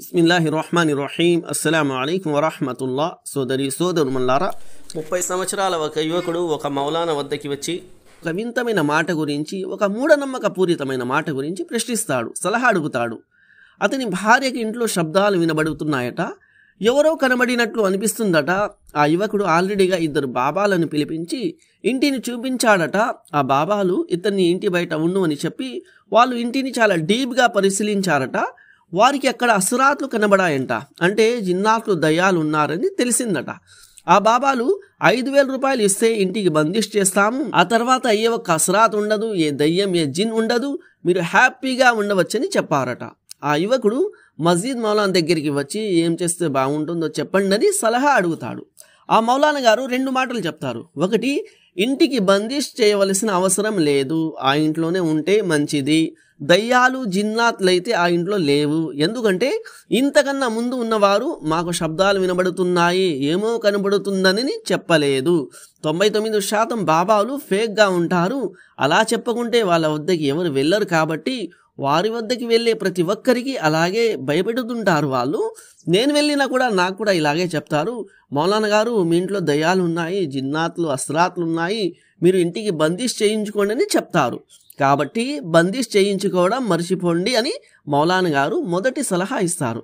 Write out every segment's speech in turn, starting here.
బిస్మిల్లాహి రహమాని రహీం అస్సలం అయికం వరహమతుల్లా సోదరి సోదరుమల్లారా ముప్పై సంవత్సరాల ఒక యువకుడు ఒక మౌలాన వద్దకి వచ్చి ఒక వింతమైన మాట గురించి ఒక మూఢనమ్మక పూరితమైన మాట గురించి ప్రశ్నిస్తాడు సలహా అడుగుతాడు అతని భార్యకి ఇంట్లో శబ్దాలు వినబడుతున్నాయట ఎవరో కనబడినట్లు అనిపిస్తుందట ఆ యువకుడు ఆల్రెడీగా ఇద్దరు బాబాలను పిలిపించి ఇంటిని చూపించాడట ఆ బాబాలు ఇతన్ని ఇంటి బయట ఉండు అని చెప్పి వాళ్ళు ఇంటిని చాలా డీప్గా పరిశీలించారట వారికి అక్కడ అసురాత్లు కనబడాయంట అంటే జిన్నాత్లు దయాలు ఉన్నారని తెలిసిందట ఆ బాబాలు ఐదు వేల రూపాయలు ఇస్తే ఇంటికి బందిష్ చేస్తాము ఆ తర్వాత అయ్యే ఒక అసరాత్ ఉండదు ఏ దయ్యం ఏ జిన్ ఉండదు మీరు హ్యాపీగా ఉండవచ్చని చెప్పారట ఆ యువకుడు మస్జిద్ మౌలాన్ దగ్గరికి వచ్చి ఏం చేస్తే బాగుంటుందో చెప్పండి అని సలహా అడుగుతాడు ఆ మౌలాన గారు రెండు మాటలు చెప్తారు ఒకటి ఇంటికి బందీష్ చేయవలసిన అవసరం లేదు ఆ ఇంట్లోనే ఉంటే మంచిది దయ్యాలు జిన్నాత్లయితే ఆ ఇంట్లో లేవు ఎందుకంటే ఇంతకన్నా ముందు ఉన్నవారు మాకు శబ్దాలు వినబడుతున్నాయి ఏమో కనబడుతుందని చెప్పలేదు తొంభై తొమ్మిది శాతం బాబాలు ఫేక్గా ఉంటారు అలా చెప్పకుంటే వాళ్ళ వద్దకి ఎవరు వెళ్ళరు కాబట్టి వారి వద్దకి వెళ్ళే ప్రతి ఒక్కరికి అలాగే భయపెడుతుంటారు వాళ్ళు నేను వెళ్ళినా కూడా నాకు కూడా ఇలాగే చెప్తారు మౌలాన గారు మీ ఇంట్లో దయాలు ఉన్నాయి జిన్నాత్లు అస్రాత్లు ఉన్నాయి మీరు ఇంటికి బందీష్ చేయించుకోండి అని చెప్తారు కాబట్టి బందీష్ చేయించుకోవడం మర్చిపోండి అని మౌలాన గారు మొదటి సలహా ఇస్తారు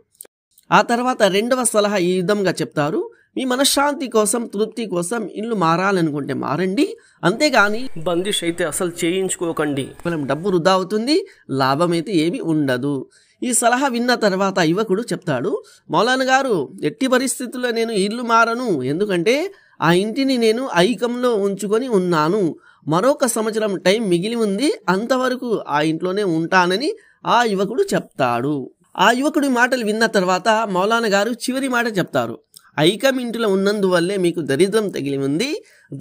ఆ తర్వాత రెండవ సలహా ఈ విధంగా చెప్తారు మీ మనశ్శాంతి కోసం తృప్తి కోసం ఇల్లు మారాలనుకుంటే మారండి అంతేగాని బందిష్ అయితే అసలు చేయించుకోకండి మనం డబ్బు వృధా అవుతుంది లాభం అయితే ఏమీ ఉండదు ఈ సలహా విన్న తర్వాత యువకుడు చెప్తాడు మౌలాన గారు ఎట్టి పరిస్థితుల్లో నేను ఇల్లు మారను ఎందుకంటే ఆ ఇంటిని నేను ఐకంలో ఉంచుకొని ఉన్నాను మరొక సంవత్సరం టైం మిగిలి ఉంది అంతవరకు ఆ ఇంట్లోనే ఉంటానని ఆ యువకుడు చెప్తాడు ఆ యువకుడి మాటలు విన్న తర్వాత మౌలాన గారు చివరి మాట చెప్తారు ఐకం ఇంటిలో ఉన్నందువల్లే మీకు దరిద్రం తగిలి ఉంది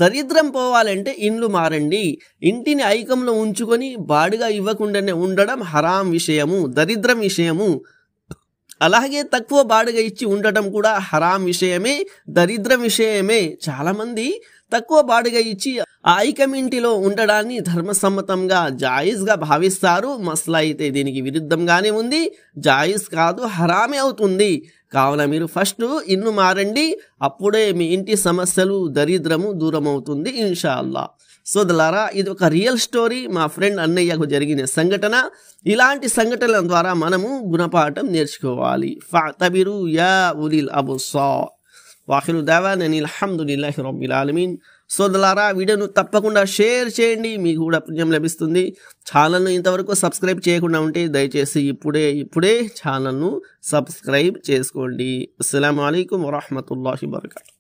దరిద్రం పోవాలంటే ఇండ్లు మారండి ఇంటిని ఐకంలో ఉంచుకొని బాడుగా ఇవ్వకుండానే ఉండడం హరాం విషయము దరిద్రం విషయము అలాగే తక్కువ బాడుగ ఇచ్చి ఉండటం కూడా హరాం విషయమే దరిద్రం విషయమే చాలామంది తక్కువ బాడుగా ఇచ్చి ఆ ఐకమింటిలో ఉండడాన్ని ధర్మసమ్మతంగా జాయిజ్గా భావిస్తారు మసలా అయితే దీనికి విరుద్ధంగానే ఉంది జాయిజ్ కాదు హరామే అవుతుంది కావున మీరు ఫస్ట్ ఇన్ను మారండి అప్పుడే మీ ఇంటి సమస్యలు దరిద్రము దూరం అవుతుంది ఇన్షాల్లా సో ఇది ఒక రియల్ స్టోరీ మా ఫ్రెండ్ అన్నయ్యకు జరిగిన సంఘటన ఇలాంటి సంఘటనల ద్వారా మనము గుణపాఠం నేర్చుకోవాలి ఫా తబిరు యా ఉలిల్ అబుసా వాఖిలు దావానని అల్హమ్దుల్లాహి రబ్బుల్ ఆలమీన్ సోదలారా వీడియోను తప్పకుండా షేర్ చేయండి మీకు కూడా పుణ్యం లభిస్తుంది ఛానల్ను ఇంతవరకు సబ్స్క్రైబ్ చేయకుండా ఉంటే దయచేసి ఇప్పుడే ఇప్పుడే ఛానల్ను సబ్స్క్రైబ్ చేసుకోండి అస్సలం అయికం వరహమూల వబర్కూ